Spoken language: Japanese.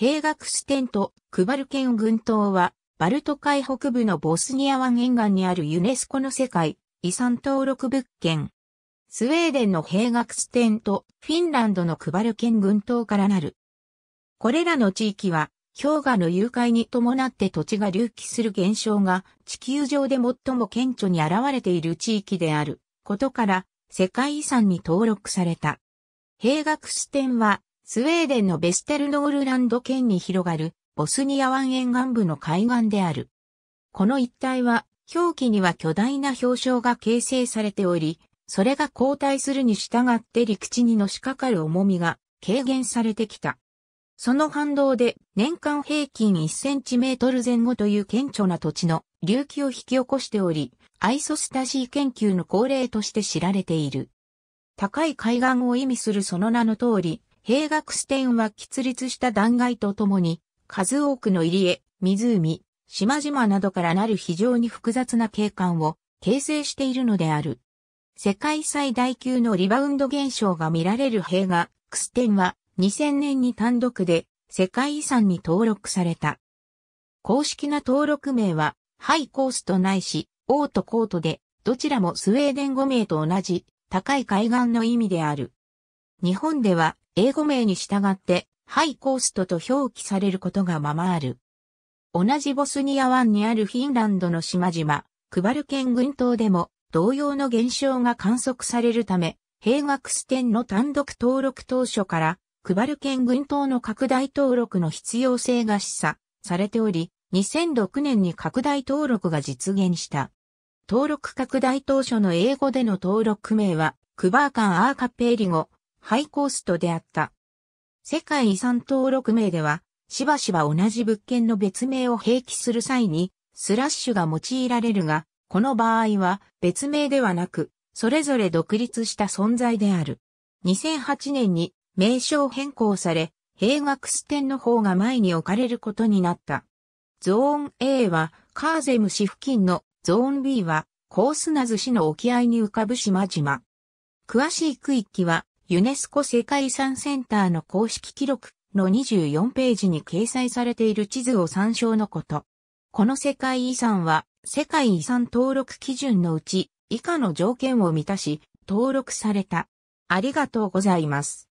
兵学ステント、クバルケン群島は、バルト海北部のボスニア湾沿岸にあるユネスコの世界遺産登録物件。スウェーデンの兵学ステント、フィンランドのクバルケン群島からなる。これらの地域は、氷河の融解に伴って土地が隆起する現象が地球上で最も顕著に現れている地域であることから世界遺産に登録された。兵学ステンはスウェーデンのベステルノールランド県に広がるボスニア湾沿岸部の海岸である。この一帯は表記には巨大な氷床が形成されており、それが後退するに従って陸地にのしかかる重みが軽減されてきた。その反動で年間平均1センチメートル前後という顕著な土地の隆起を引き起こしており、アイソスタジー研究の恒例として知られている。高い海岸を意味するその名の通り、兵学支店は喫立した断崖とともに、数多くの入り江、湖、島々などからなる非常に複雑な景観を形成しているのである。世界最大級のリバウンド現象が見られる平クステンは2000年に単独で世界遺産に登録された。公式な登録名は、ハイコースとないし、オートコートで、どちらもスウェーデン語名と同じ、高い海岸の意味である。日本では、英語名に従って、ハイコーストと表記されることがままある。同じボスニア湾にあるフィンランドの島々、クバルケン群島でも同様の現象が観測されるため、平学ス点の単独登録当初から、クバルケン群島の拡大登録の必要性が示唆されており、2006年に拡大登録が実現した。登録拡大当初の英語での登録名は、クバーカン・アーカペーリ語、ハイコーストであった。世界遺産登録名では、しばしば同じ物件の別名を併記する際に、スラッシュが用いられるが、この場合は別名ではなく、それぞれ独立した存在である。2008年に名称変更され、平学ステンの方が前に置かれることになった。ゾーン A はカーゼム市付近のゾーン B はコースナズ市の沖合に浮かぶ島々。詳しい区域はユネスコ世界遺産センターの公式記録の24ページに掲載されている地図を参照のこと。この世界遺産は世界遺産登録基準のうち以下の条件を満たし登録された。ありがとうございます。